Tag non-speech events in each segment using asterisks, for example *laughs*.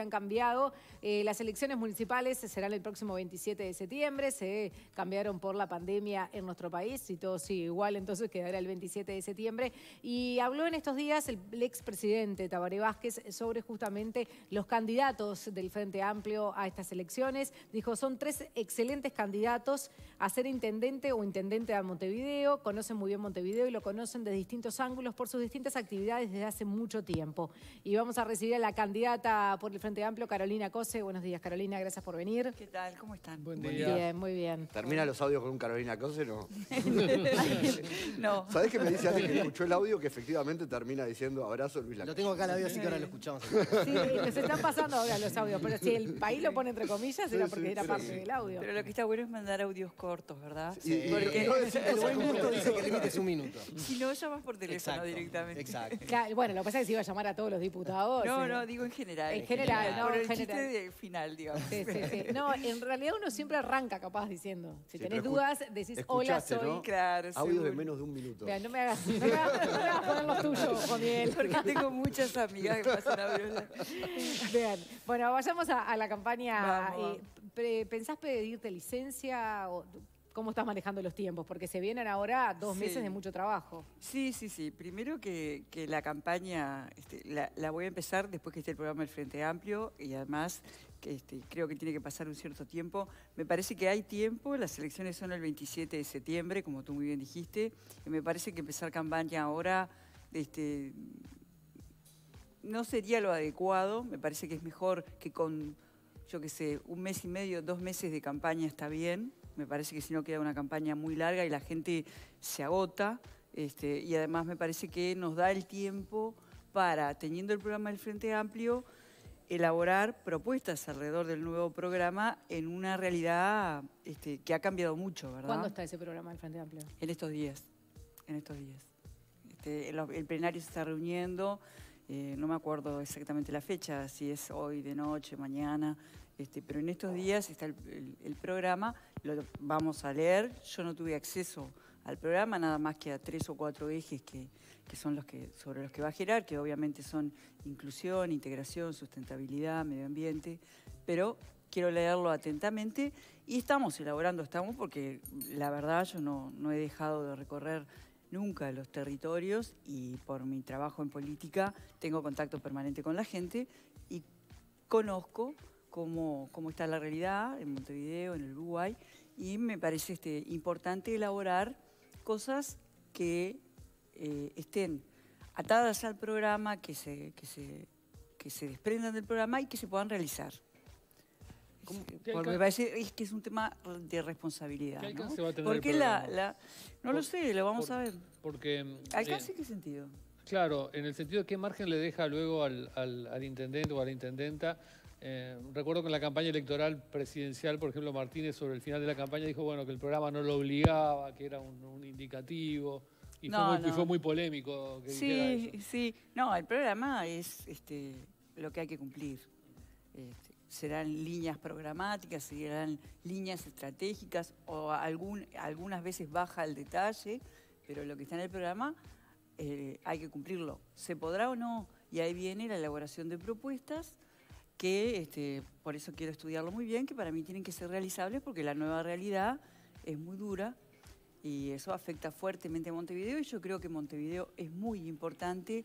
han cambiado. Eh, las elecciones municipales serán el próximo 27 de septiembre, se cambiaron por la pandemia en nuestro país, y todo sigue igual entonces quedará el 27 de septiembre. Y habló en estos días el, ex expresidente Tabaré Vázquez sobre justamente los candidatos del Frente Amplio a estas elecciones. Dijo, son tres excelentes candidatos a ser intendente o intendente de Montevideo, conocen muy bien Montevideo y lo conocen de distintos ángulos por sus distintas actividades desde hace mucho tiempo. Y vamos a recibir a la candidata por el Frente Amplio, Carolina Cose. Buenos días, Carolina, gracias por venir. ¿Qué tal? ¿Cómo están? Muy Bien, muy bien. ¿Termina los audios con un Carolina Cose? No. *laughs* no. ¿Sabés qué me dice alguien que escuchó el audio que efectivamente termina diciendo abrazo Luis Lo tengo acá el audio, así que ahora lo escuchamos. Sí, nos están pasando ahora los audios, pero si el país lo pone entre comillas era porque era parte del audio. Pero lo que está bueno es mandar audios cortos, ¿verdad? Sí. Porque... el *laughs* dice que un minuto. Si no, llamas por teléfono directamente. Exacto. bueno, lo que pasa es que se iba a llamar a todos los diputados. No, eh, no, digo en general. En general no, por el chiste final, digamos. Sí, sí, sí. No, en realidad uno siempre arranca capaz diciendo. Si tenés dudas, decís hola, soy. ¿no? Claro, Audios de menos de un minuto. Vean, no me hagas, no me hagas, poner los tuyos, Juan *laughs* Porque tengo muchas amigas que pasan a ver... Vean, bueno, vayamos a, a la campaña. Eh, ¿Pensás pedirte licencia? O, cómo estás manejando los tiempos, porque se vienen ahora dos meses de mucho trabajo. Sí, sí, sí. Primero que, la campaña este, la, voy a empezar después que esté el programa del Frente Amplio y además que este, creo que tiene que pasar un cierto tiempo. Me parece que hay tiempo, las elecciones son el 27 de septiembre, como tú muy bien dijiste, y me parece que empezar campaña ahora... Este, no sería lo adecuado, me parece que es mejor que con, yo qué sé, un mes y medio, dos meses de campaña está bien, me parece que si no queda una campaña muy larga y la gente se agota. Este, y además me parece que nos da el tiempo para, teniendo el programa del Frente Amplio, elaborar propuestas alrededor del nuevo programa en una realidad este, que ha cambiado mucho, ¿Cuándo está ese programa del Frente Amplio? En estos días, en estos días. Este, el, plenario se está reuniendo, eh, no me acuerdo exactamente la fecha, si es hoy, de noche, mañana, este, pero en estos días está el, programa, lo vamos a leer. Yo no tuve acceso al programa, nada más que a tres o cuatro ejes que, son los que, sobre los que va a girar, que obviamente son inclusión, integración, sustentabilidad, medio ambiente, pero quiero leerlo atentamente y estamos elaborando, estamos, porque la verdad yo no, no he dejado de recorrer nunca los territorios y por mi trabajo en política tengo contacto permanente con la gente y conozco cómo, está la realidad en Montevideo, en el Uruguay, y me parece este, importante elaborar cosas que eh, estén atadas al programa, que se, que, se, desprendan del programa y que se puedan realizar. Porque me parece que es un tema de responsabilidad. ¿Qué ¿no? Porque la, No lo sé, lo vamos a ver. Porque... Mm, ¿Alcance eh, qué sentido? Claro, en el sentido de qué margen le deja luego al, al intendente o a la intendenta eh, recuerdo que en la campaña electoral presidencial, por ejemplo, Martínez sobre el final de la campaña dijo bueno que el programa no lo obligaba, que era un, indicativo. Y, fue muy, polémico. sí, sí. No, el programa es este, lo que hay que cumplir. Este, serán líneas programáticas, serán líneas estratégicas o algún, algunas veces baja el detalle, pero lo que está en el programa eh, hay que cumplirlo. Se podrá o no. Y ahí viene la elaboración de propuestas que este, por eso quiero estudiarlo muy bien, que para mí tienen que ser realizables porque la nueva realidad es muy dura y eso afecta fuertemente a Montevideo y yo creo que Montevideo es muy importante,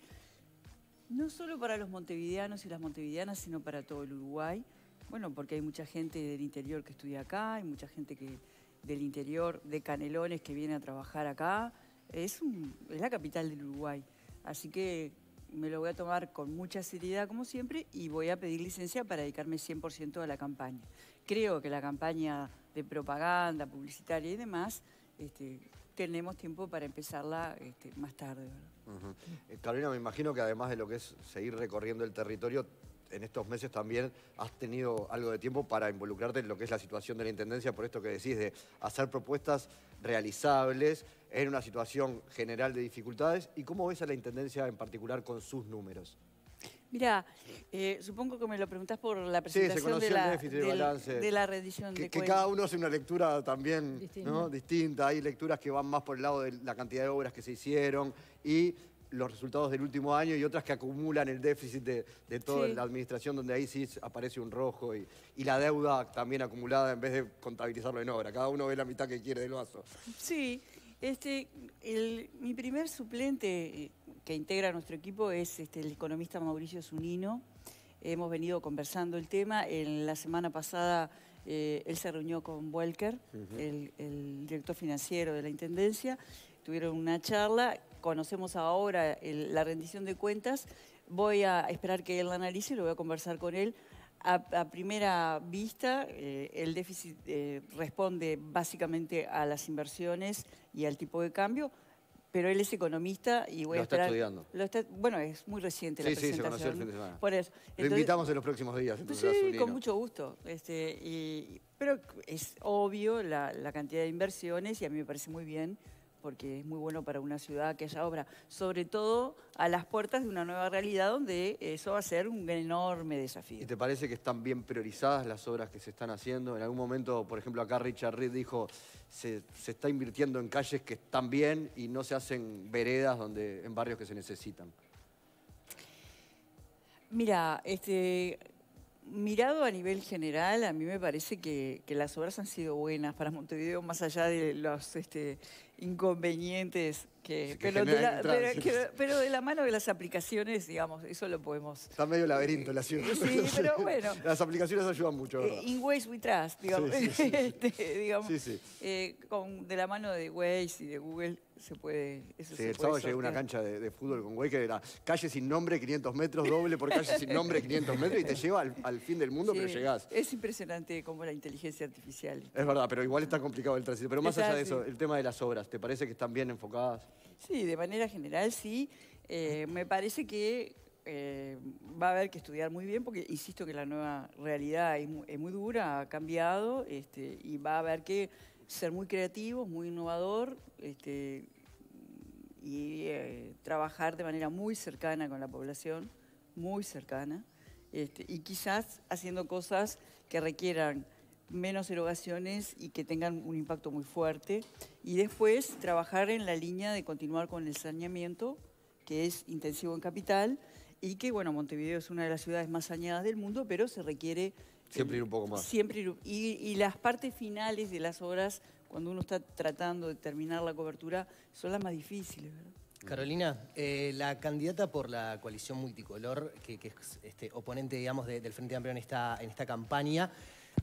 no solo para los montevideanos y las montevideanas, sino para todo el Uruguay. Bueno, porque hay mucha gente del interior que estudia acá, hay mucha gente que del interior de Canelones que viene a trabajar acá. Es, es la capital del Uruguay. Así que me lo voy a tomar con mucha seriedad como siempre y voy a pedir licencia para dedicarme 100% a la campaña. Creo que la campaña de propaganda, publicitaria y demás, este, tenemos tiempo para empezarla este, más tarde. Eh, Carolina, me imagino que además de lo que es seguir recorriendo el territorio, en estos meses también has tenido algo de tiempo para involucrarte en lo que es la situación de la Intendencia, por esto que decís, de hacer propuestas realizables en una situación general de dificultades. ¿Y cómo ves a la Intendencia en particular con sus números? Mira, eh, supongo que me lo preguntás por la presentación de, la, de la rendición que, de Que cada uno hace una lectura también distinta. Hay lecturas que van más por el lado de la cantidad de obras que se hicieron y los resultados del último año y otras que acumulan el déficit de, toda la administración, donde ahí sí aparece un rojo y, la deuda también acumulada en vez de contabilizarlo en obra. Cada uno ve la mitad que quiere del vaso. Sí, este, mi primer suplente eh, que integra nuestro equipo es este, el economista Mauricio Zunino. Hemos venido conversando el tema. En la semana pasada eh, él se reunió con Welker, el, director financiero de la Intendencia. Tuvieron una charla. Conocemos ahora la rendición de cuentas. Voy a esperar que él la analice y lo voy a conversar con él a, primera vista, eh, el déficit eh, responde básicamente a las inversiones y al tipo de cambio, pero él es economista y voy lo Está estudiando. bueno, es muy reciente la presentación. semana. lo invitamos en los próximos días. sí, con mucho gusto. Este, pero es obvio la cantidad de inversiones y a mí me parece muy bien porque es muy bueno para una ciudad que haya obra, sobre todo a las puertas de una nueva realidad donde eso va a ser un enorme desafío. ¿Y te parece que están bien priorizadas las obras que se están haciendo? En algún momento, por ejemplo, acá Richard Reed dijo, se, se está invirtiendo en calles que están bien y no se hacen veredas donde, en barrios que se necesitan. Mira, este, mirado a nivel general, a mí me parece que, las obras han sido buenas para Montevideo, más allá de los este, inconvenientes que, pero, de la, mano de las aplicaciones, digamos, eso lo podemos... Está medio laberinto la ciudad. Sí, pero *laughs* bueno. las aplicaciones ayudan mucho, ¿verdad? Eh, in Waze we trust, digamos. Sí, de la mano de Waze y de Google se puede. el sábado llegué a una cancha de, fútbol con güey que era calle sin nombre, 500 metros, doble por calle sin nombre, 500 metros, y te lleva al, fin del mundo, pero llegás. Es impresionante cómo la inteligencia artificial. Es verdad, pero igual está complicado el tránsito. Pero más allá de eso, el tema de las obras, ¿te parece que están bien enfocadas? Sí, de manera general sí. Eh, me parece que eh, va a haber que estudiar muy bien porque insisto que la nueva realidad es muy, dura, ha cambiado este, y va a haber que ser muy creativos, muy innovador este, y eh, trabajar de manera muy cercana con la población, muy cercana, este, y quizás haciendo cosas que requieran menos erogaciones y que tengan un impacto muy fuerte. Y después trabajar en la línea de continuar con el saneamiento, que es intensivo en capital, y que, bueno, Montevideo es una de las ciudades más saneadas del mundo, pero se requiere Siempre ir un poco más. Siempre y, las partes finales de las obras, cuando uno está tratando de terminar la cobertura, son las más difíciles, ¿verdad? Carolina, eh, la candidata por la coalición multicolor, que, es este, oponente, digamos, del Frente Amplio en esta, en esta campaña,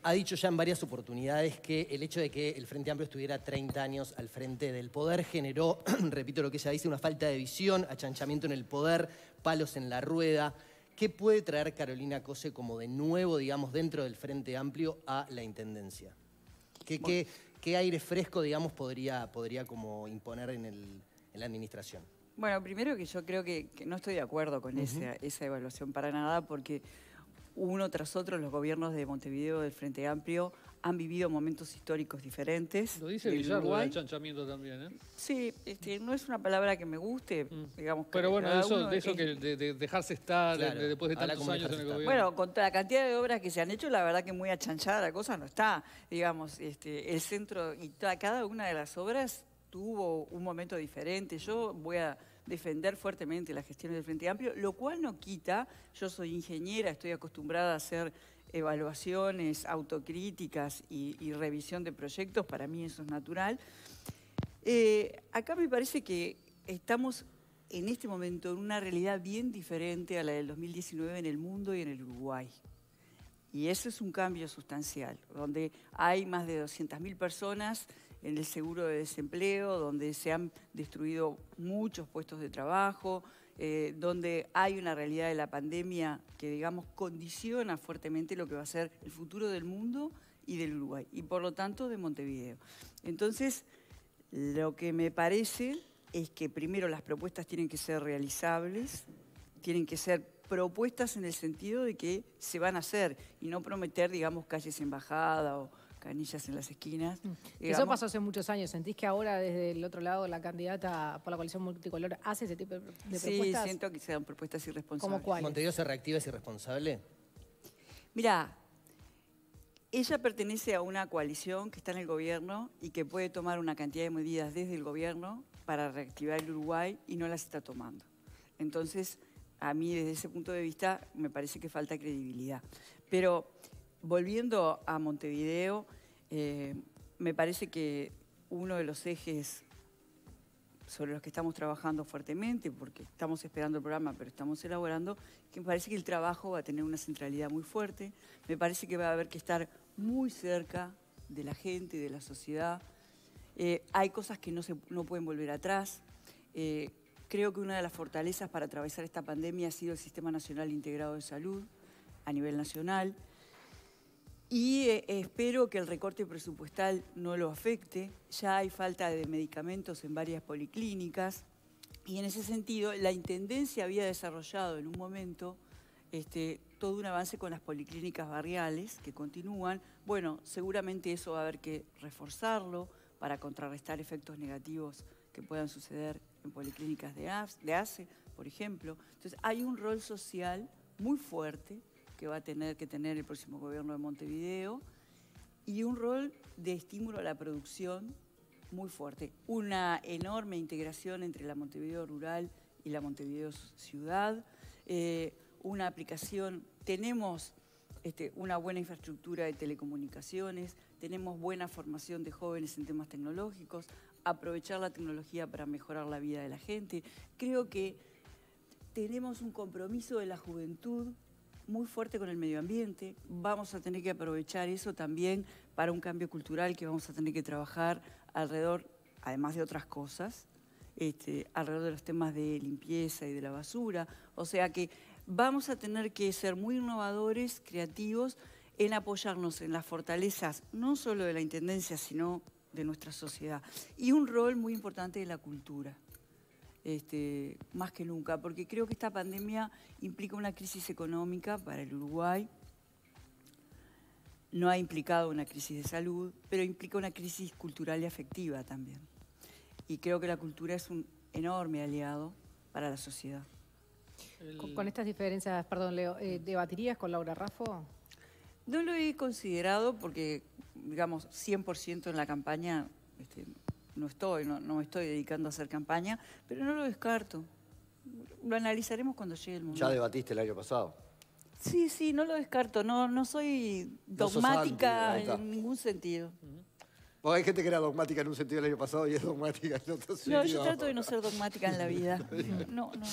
ha dicho ya en varias oportunidades que el hecho de que el Frente Amplio estuviera 30 años al frente del poder generó, *clears throat* repito lo que ella dice, una falta de visión, achanchamiento en el poder, palos en la rueda. ¿Qué puede traer Carolina Cose como de nuevo, digamos, dentro del Frente Amplio a la Intendencia? ¿Qué, aire fresco, digamos, podría, podría como imponer en, la administración? Bueno, primero que yo creo que, no estoy de acuerdo con esa evaluación para nada, porque uno tras otro los gobiernos de Montevideo del Frente Amplio han vivido momentos históricos diferentes. Lo dice el chanchamiento también, ¿eh? Sí, este, no es una palabra que me guste, mm. digamos. Pero bueno, eso, de eso que dejarse estar después de tantos años en el gobierno. Bueno, con la cantidad de obras que se han hecho, la verdad que muy achanchada la cosa no está. Digamos, este, el centro y cada una de las obras tuvo un momento diferente. Yo voy a defender fuertemente la gestión del Frente Amplio, lo cual no quita, yo soy ingeniera, estoy acostumbrada a ser evaluaciones autocríticas y, revisión de proyectos, para mí eso es natural. Eh, acá me parece que estamos en este momento en una realidad bien diferente a la del 2019 en el mundo y en el Uruguay. Y eso es un cambio sustancial, donde hay más de 200.000 personas en el seguro de desempleo, donde se han destruido muchos puestos de trabajo, eh, donde hay una realidad de la pandemia que, digamos, condiciona fuertemente lo que va a ser el futuro del mundo y del Uruguay, y por lo tanto de Montevideo. Entonces, lo que me parece es que primero las propuestas tienen que ser realizables, tienen que ser propuestas en el sentido de que se van a hacer y no prometer, digamos, calles embajada o canillas en las esquinas. Mm. Eh, Eso pasó hace muchos años. ¿Sentís que ahora desde el otro lado la candidata por la coalición multicolor hace ese tipo de, propuestas? Sí, siento que sean propuestas irresponsables. ¿Cómo cuál? ¿Montevideo se reactiva es irresponsable? Mirá, ella pertenece a una coalición que está en el gobierno y que puede tomar una cantidad de medidas desde el gobierno para reactivar el Uruguay y no las está tomando. Entonces, a mí desde ese punto de vista me parece que falta credibilidad. Pero volviendo a Montevideo, eh, me parece que uno de los ejes sobre los que estamos trabajando fuertemente, porque estamos esperando el programa, pero estamos elaborando, que me parece que el trabajo va a tener una centralidad muy fuerte, me parece que va a haber que estar muy cerca de la gente, de la sociedad. Eh, hay cosas que no, pueden volver atrás. Eh, creo que una de las fortalezas para atravesar esta pandemia ha sido el Sistema Nacional Integrado de Salud a nivel nacional y eh, espero que el recorte presupuestal no lo afecte. Ya hay falta de medicamentos en varias policlínicas y en ese sentido la Intendencia había desarrollado en un momento este, todo un avance con las policlínicas barriales que continúan. Bueno, seguramente eso va a haber que reforzarlo para contrarrestar efectos negativos que puedan suceder en policlínicas de ACE, e, por ejemplo. Entonces, hay un rol social muy fuerte que va a tener que tener el próximo gobierno de Montevideo y un rol de estímulo a la producción muy fuerte. Una enorme integración entre la Montevideo rural y la Montevideo ciudad. Eh, una aplicación, tenemos este, una buena infraestructura de telecomunicaciones, tenemos buena formación de jóvenes en temas tecnológicos, aprovechar la tecnología para mejorar la vida de la gente. Creo que tenemos un compromiso de la juventud muy fuerte con el medio ambiente, vamos a tener que aprovechar eso también para un cambio cultural que vamos a tener que trabajar alrededor, además de otras cosas, este, alrededor de los temas de limpieza y de la basura. O sea que vamos a tener que ser muy innovadores, creativos, en apoyarnos en las fortalezas, no solo de la Intendencia, sino de nuestra sociedad. Y un rol muy importante de la cultura. Este, más que nunca, porque creo que esta pandemia implica una crisis económica para el Uruguay, no ha implicado una crisis de salud, pero implica una crisis cultural y afectiva también. Y creo que la cultura es un enorme aliado para la sociedad. Con, estas diferencias, perdón Leo, eh, ¿debatirías con Laura Raffo? No lo he considerado porque, digamos, 100% en la campaña este, no estoy, no, no me estoy dedicando a hacer campaña, pero no lo descarto. Lo analizaremos cuando llegue el momento. Ya debatiste el año pasado. Sí, sí, no lo descarto. No, no soy dogmática en ningún sentido. hay gente que era dogmática en un sentido el año pasado y es dogmática en otro sentido. No, yo trato de no ser dogmática en la vida. *laughs* No, no.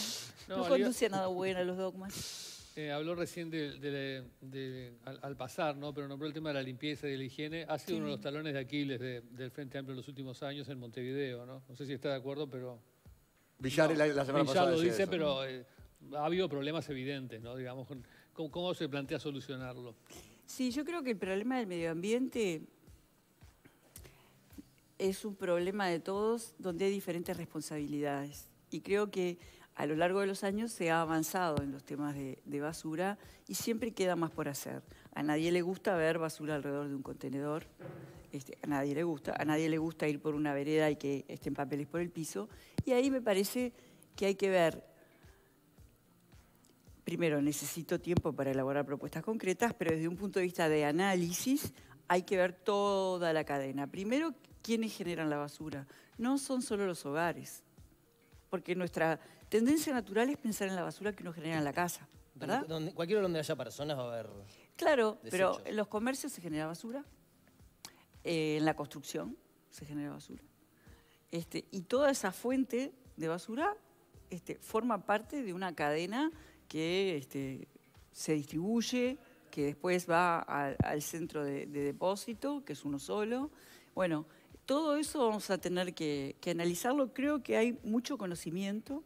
No, no conduce a nada bueno los dogmas. Eh, habló recién al, pasar, ¿no? pero nombró el tema de la limpieza y de la higiene. Ha sido uno de los talones de Aquiles del Frente Amplio en los últimos años en Montevideo. No, no sé si está de acuerdo, pero... Villar lo dice, pero eh, ha habido problemas evidentes, ¿no? digamos, ¿cómo se plantea solucionarlo? Sí, yo creo que el problema del medio ambiente es un problema de todos donde hay diferentes responsabilidades. Y creo que a lo largo de los años se ha avanzado en los temas de, basura y siempre queda más por hacer. A nadie le gusta ver basura alrededor de un contenedor, este, a nadie le gusta, a nadie le gusta ir por una vereda y que estén papeles por el piso. Y ahí me parece que hay que ver, primero necesito tiempo para elaborar propuestas concretas, pero desde un punto de vista de análisis hay que ver toda la cadena. Primero, quiénes generan la basura. No son solo los hogares, porque nuestra Tendencia natural es pensar en la basura que uno genera en la casa, ¿verdad? Donde, donde, donde haya personas va a haber. Claro, pero en los comercios se genera basura, eh, en la construcción se genera basura. Este, y toda esa fuente de basura este, forma parte de una cadena que este, se distribuye, que después va al, centro de, depósito, que es uno solo. Bueno, todo eso vamos a tener que, que analizarlo. Creo que hay mucho conocimiento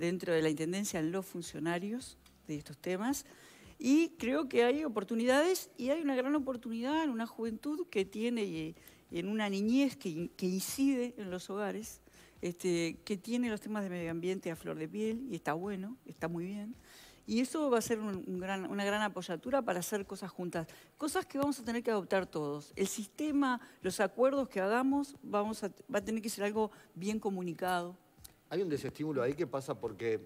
dentro de la Intendencia en los funcionarios de estos temas. Y creo que hay oportunidades y hay una gran oportunidad en una juventud que tiene y, eh, en una niñez que, incide en los hogares, este, que tiene los temas de medio ambiente a flor de piel y está bueno, está muy bien. Y eso va a ser un, gran, una gran apoyatura para hacer cosas juntas, cosas que vamos a tener que adoptar todos. El sistema, los acuerdos que hagamos, vamos va a tener que ser algo bien comunicado, hay un desestímulo ahí que pasa porque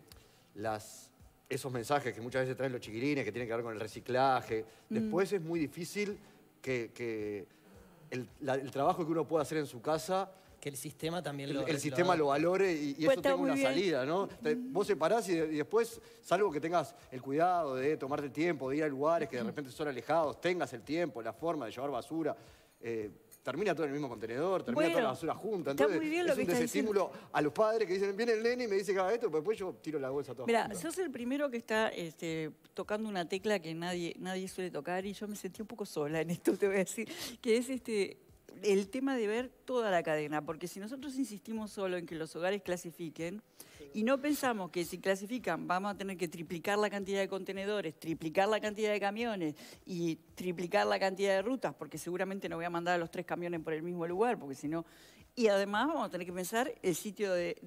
esos mensajes que muchas veces traen los chiquirines, que tienen que ver con el reciclaje, mm. después es muy difícil que, el, trabajo que uno pueda hacer en su casa... Que el sistema también lo... El, sistema lo, valore y, pues eso tenga una salida, ¿no? Mm. Vos separás y, después, salvo que tengas el cuidado de tomarte el tiempo, de ir a lugares que de repente son alejados, tengas el tiempo, la forma de llevar basura... Eh, termina todo en el mismo contenedor, termina toda la basura junta. Entonces, está muy bien lo es un desestímulo a los padres que dicen, viene el nene y me dice que haga esto, pero después yo tiro la bolsa toda. Mira, sos el primero que está este, tocando una tecla que nadie, nadie suele tocar y yo me sentí un poco sola en esto, *laughs* te voy a decir, que es este el tema de ver toda la cadena, porque si nosotros insistimos solo en que los hogares clasifiquen, y no pensamos que si clasifican vamos a tener que triplicar la cantidad de contenedores, triplicar la cantidad de camiones y triplicar la cantidad de rutas, porque seguramente no voy a mandar a los tres camiones por el mismo lugar, porque si no... Y además vamos a tener que pensar el sitio de,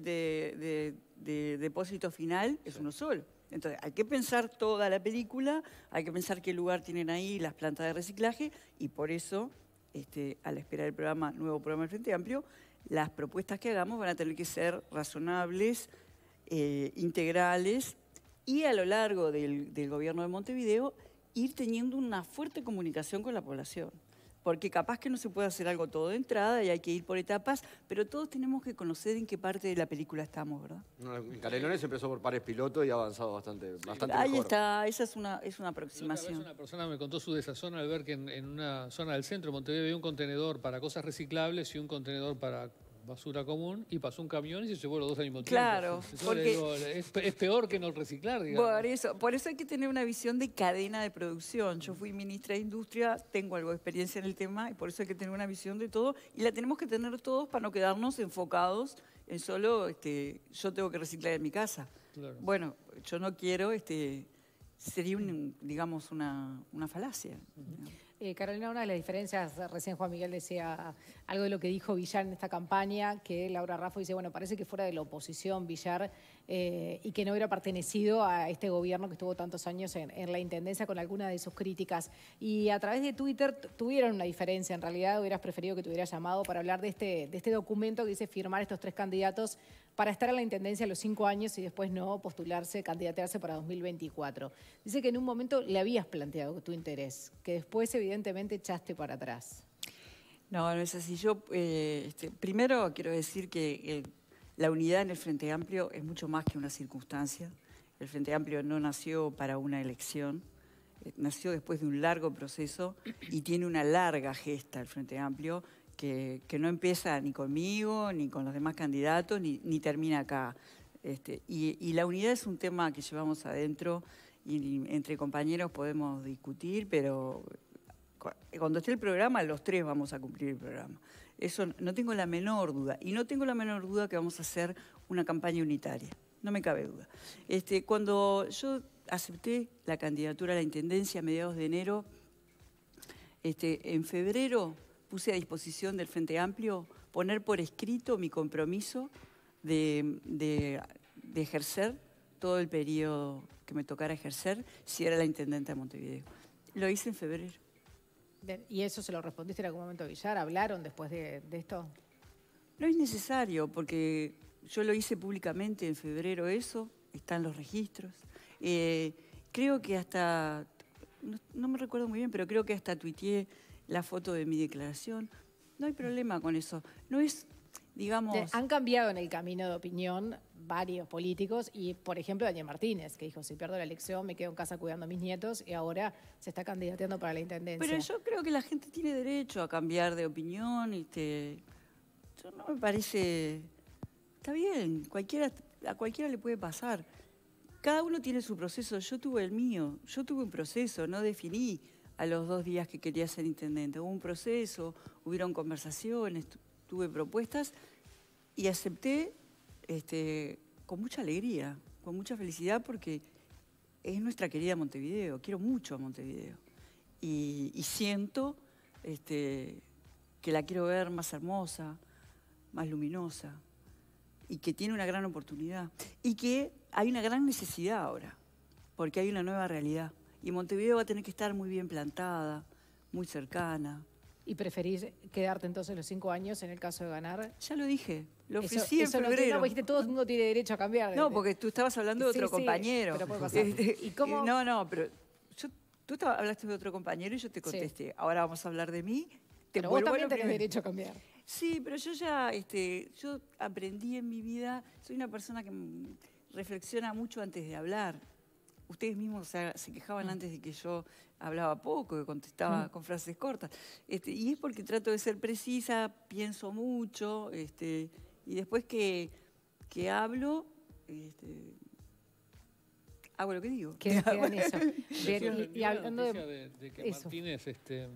depósito final es uno solo. Entonces, hay que pensar toda la película, hay que pensar qué lugar tienen ahí las plantas de reciclaje y por eso, este, a la espera programa, nuevo programa del Frente Amplio, las propuestas que hagamos van a tener que ser razonables, eh, integrales y a lo largo del, gobierno de Montevideo ir teniendo una fuerte comunicación con la población porque capaz que no se puede hacer algo todo de entrada y hay que ir por etapas, pero todos tenemos que conocer en qué parte de la película estamos, ¿verdad? En Canelones empezó por pares piloto y ha avanzado bastante, bastante Ahí está, esa es una, es una aproximación. una persona me contó su desazón al ver que en, en, una zona del centro de Montevideo había un contenedor para cosas reciclables y un contenedor para basura común y pasó un camión y se llevó los dos al Claro, es, peor que no reciclar, digamos. Por eso, por eso hay que tener una visión de cadena de producción. Yo fui ministra de Industria, tengo algo de experiencia en el tema y por eso hay que tener una visión de todo y la tenemos que tener todos para no quedarnos enfocados en solo este, yo tengo que reciclar en mi casa. Bueno, yo no quiero este sería un, digamos una, falacia. Eh, Carolina, una de las diferencias, recién Juan Miguel decía algo de lo que dijo Villar en esta campaña, que Laura Raffo dice, bueno, parece que fuera de la oposición Villar eh, y que no hubiera pertenecido a este gobierno que estuvo tantos años en, la Intendencia con alguna de sus críticas. Y a través de Twitter tuvieron una diferencia, en realidad hubieras preferido que te hubiera llamado para hablar de este, de este documento que dice firmar estos tres candidatos para estar en la Intendencia los cinco años y después no postularse, candidatearse para 2024. Dice que en un momento le habías planteado tu interés, que después evidentemente echaste para atrás. No, no es así. Yo, eh, este, primero quiero decir que eh, la unidad en el Frente Amplio es mucho más que una circunstancia. El Frente Amplio no nació para una elección, eh, nació después de un largo proceso y tiene una larga gesta el Frente Amplio que, no empieza ni conmigo, ni con los demás candidatos, ni, termina acá. Este, y, la unidad es un tema que llevamos adentro y entre compañeros podemos discutir, pero cuando esté el programa, los tres vamos a cumplir el programa. Eso no tengo la menor duda. Y no tengo la menor duda que vamos a hacer una campaña unitaria. No me cabe duda. Este, cuando yo acepté la candidatura a la Intendencia a mediados de enero, este, en febrero puse a disposición del Frente Amplio poner por escrito mi compromiso de, de ejercer todo el periodo que me tocara ejercer si era la Intendente de Montevideo. Lo hice en febrero. ¿Y eso se lo respondiste en algún momento Villar? ¿Hablaron después de, esto? No es necesario, porque yo lo hice públicamente en febrero eso, están los registros. Eh, creo que hasta, no, me recuerdo muy bien, pero creo que hasta tuiteé la foto de mi declaración. No hay problema con eso. No es, digamos... Han cambiado en el camino de opinión varios políticos y, por ejemplo, Daniel Martínez, que dijo, si pierdo la elección me quedo en casa cuidando a mis nietos y ahora se está candidateando para la Intendencia. Pero yo creo que la gente tiene derecho a cambiar de opinión. Este, yo no me parece... Está bien, a cualquiera le puede pasar. Cada uno tiene su proceso, yo tuve el mío, yo tuve un proceso, no definí a los dos días que quería ser intendente. Hubo un proceso, hubieron conversaciones, tuve propuestas y acepté este, con mucha alegría, con mucha felicidad, porque es nuestra querida Montevideo, quiero mucho a Montevideo. Y, siento este, que la quiero ver más hermosa, más luminosa, y que tiene una gran oportunidad, y que hay una gran necesidad ahora, porque hay una nueva realidad. Y Montevideo va a tener que estar muy bien plantada, muy cercana. ¿Y preferís quedarte entonces los cinco años en el caso de ganar? Ya lo dije, lo ofrecí No, dijiste, todo el mundo tiene derecho a cambiar. No, porque tú estabas hablando de otro compañero. pero puede pasar. Este, ¿Y No, no, pero tú hablaste de otro compañero y yo te contesté. Ahora vamos a hablar de mí. pero vos también derecho a cambiar. Sí, pero yo ya este, yo aprendí en mi vida, soy una persona que reflexiona mucho antes de hablar. Ustedes mismos se, quejaban mm. antes de que yo hablaba poco, que contestaba mm. con frases cortas. Este, y es porque trato de ser precisa, pienso mucho, este, y después que, hablo, este, hago lo que digo. Que eso? y, hablando de, que Martínez este,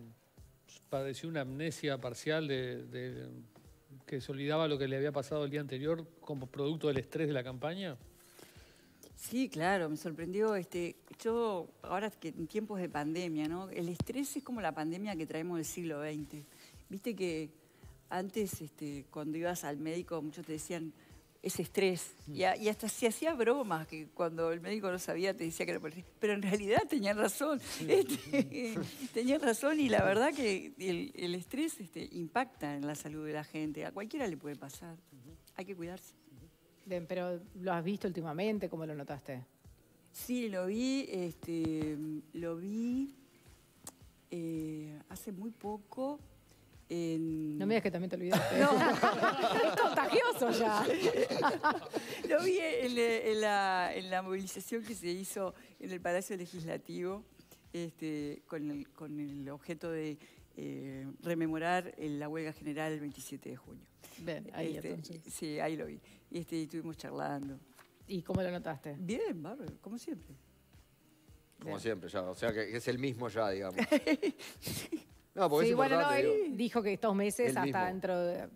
padeció una amnesia parcial de, que solidaba lo que le había pasado el día anterior como producto del estrés de la campaña. Sí, claro, me sorprendió. Este, yo, ahora que en tiempos de pandemia, ¿no? El estrés es como la pandemia que traemos del siglo XX. Viste que antes, este, cuando ibas al médico, muchos te decían, es estrés. Y, hasta se hacía bromas, que cuando el médico no sabía te decía que era por Pero en realidad tenían razón. Este, *laughs* tenían razón y la verdad que el, estrés este, impacta en la salud de la gente. A cualquiera le puede pasar. Hay que cuidarse. pero ¿lo has visto últimamente? ¿Cómo lo notaste? Sí, lo vi, este, lo vi eh, hace muy poco no me digas que también te olvidaste. *laughs* No, *laughs* es contagioso ya. *laughs* Lo vi en, la, movilización que se hizo en el Palacio Legislativo este, con, el, objeto de eh, rememorar la huelga general el 27 de junio. Bien, ahí este, Sí, ahí lo vi. Este, y estuvimos charlando. ¿Y cómo lo notaste? Bien, bárbaro, como siempre. Como siempre, ya. O sea que es el mismo ya, digamos sí, bueno, él dijo que estos meses hasta dentro de...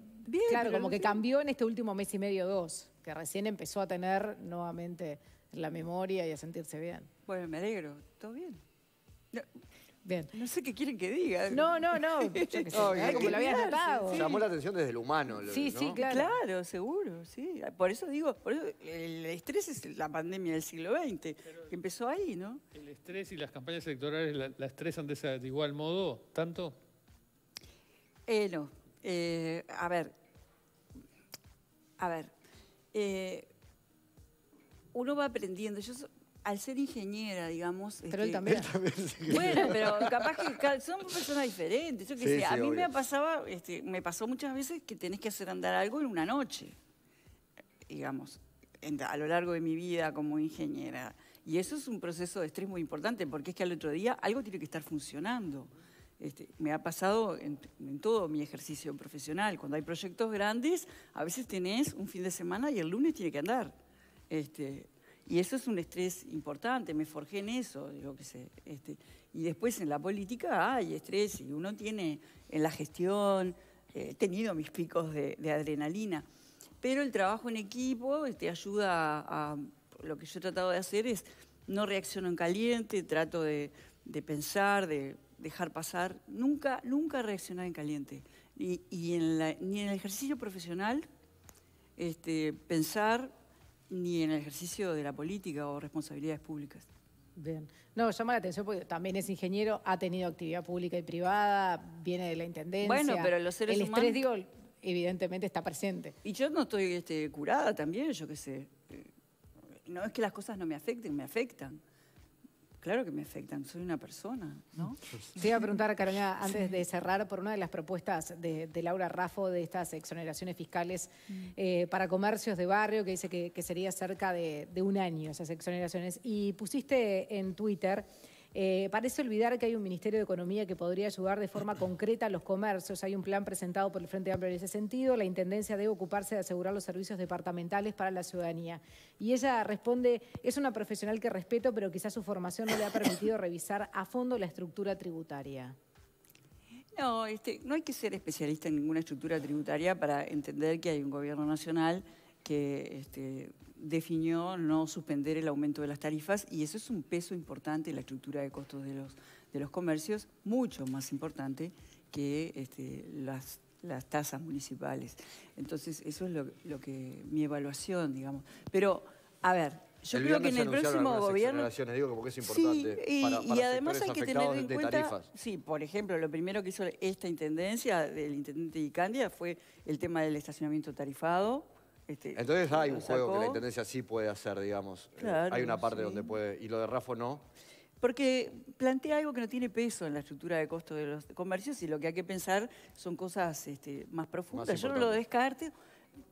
claro, como que cambió en este último mes y medio, dos, que recién empezó a tener nuevamente la memoria y a sentirse bien. Bueno, me alegro, todo bien. No sé qué quieren que diga. No, no, no. *laughs* como lo había notado. Llamó la atención desde el humano. sí, sí, claro. seguro, sí. Por eso digo, el estrés es la pandemia del siglo XX, que empezó ahí, ¿no? El estrés y las campañas electorales la, estresan de, esa, igual modo, ¿tanto? Eh, no. Eh, a ver. A ver. Eh, uno va aprendiendo. Yo al ser ingeniera, digamos. Pero este, él también. Bueno, pero capaz que son personas diferentes. a mí me pasaba, este, me pasó muchas veces que tenés que hacer andar algo en una noche, digamos, a lo largo de mi vida como ingeniera. Y eso es un proceso de estrés muy importante, porque es que al otro día algo tiene que estar funcionando. Este, me ha pasado en, en, todo mi ejercicio profesional. Cuando hay proyectos grandes, a veces tenés un fin de semana y el lunes tiene que andar. Este, y eso es un estrés importante, me forjé en eso, yo qué sé. Este, y después en la política hay estrés y uno tiene en la gestión, eh, he tenido mis picos de, adrenalina. Pero el trabajo en equipo te este, ayuda a, lo que yo he tratado de hacer es no reacciono en caliente, trato de, pensar, de dejar pasar, nunca, nunca reaccionar en caliente. Y, en ni en el ejercicio profesional, este, pensar ni en el ejercicio de la política o responsabilidades públicas. Bien. No, llama la atención porque también es ingeniero, ha tenido actividad pública y privada, viene de la intendencia. Bueno, pero los seres humanos. El estrés, digo, evidentemente está presente. Y yo no estoy este, curada también, yo qué sé. Eh, no es que las cosas no me afecten, me afectan. Claro que me afectan, soy una persona, ¿no? Mm. Te iba a preguntar, Carolina, *laughs* antes de cerrar, por una de las propuestas de, Laura Raffo de estas exoneraciones fiscales mm. eh, para comercios de barrio, que dice que, sería cerca de un año esas exoneraciones. Y pusiste en Twitter eh, parece olvidar que hay un Ministerio de Economía que podría ayudar de forma concreta a los comercios. Hay un plan presentado por el Frente Amplio en ese sentido. La Intendencia debe ocuparse de asegurar los servicios departamentales para la ciudadanía. Y ella responde, es una profesional que respeto, pero quizás su formación no le ha permitido revisar a fondo la estructura tributaria. No, este, no hay que ser especialista en ninguna estructura tributaria para entender que hay un gobierno nacional que este, definió no suspender el aumento de las tarifas y eso es un peso importante en la estructura de costos de los, de los comercios, mucho más importante que este, las, tasas municipales. Entonces, eso es lo, que mi evaluación, digamos. Pero, a ver, yo creo que en el próximo gobierno... importante y, y además hay que tener en cuenta... Sí, por ejemplo, lo primero que hizo esta intendencia, del intendente Icandia, fue el tema del estacionamiento tarifado, este, Entonces hay un juego que la Intendencia sí puede hacer, digamos. Eh, hay una parte donde puede, y lo de Rafa no. Porque plantea algo que no tiene peso en la estructura de costos de los comercios y lo que hay que pensar son cosas este, más profundas. Yo no lo descarte,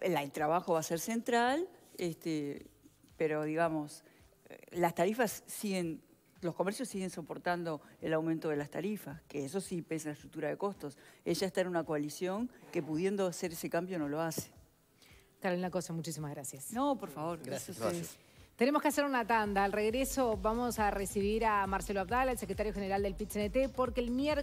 el, trabajo va a ser central, este, pero digamos, eh, las tarifas siguen, los comercios siguen soportando el aumento de las tarifas, que eso sí pesa en la estructura de costos. Ella está en una coalición que pudiendo hacer ese cambio no lo hace. Carolina Cosa, muchísimas gracias. No, por favor. Gracias, ustedes. Tenemos que hacer una tanda. Al regreso vamos a recibir a Marcelo Abdala, el secretario general del PITCNT, porque el miércoles...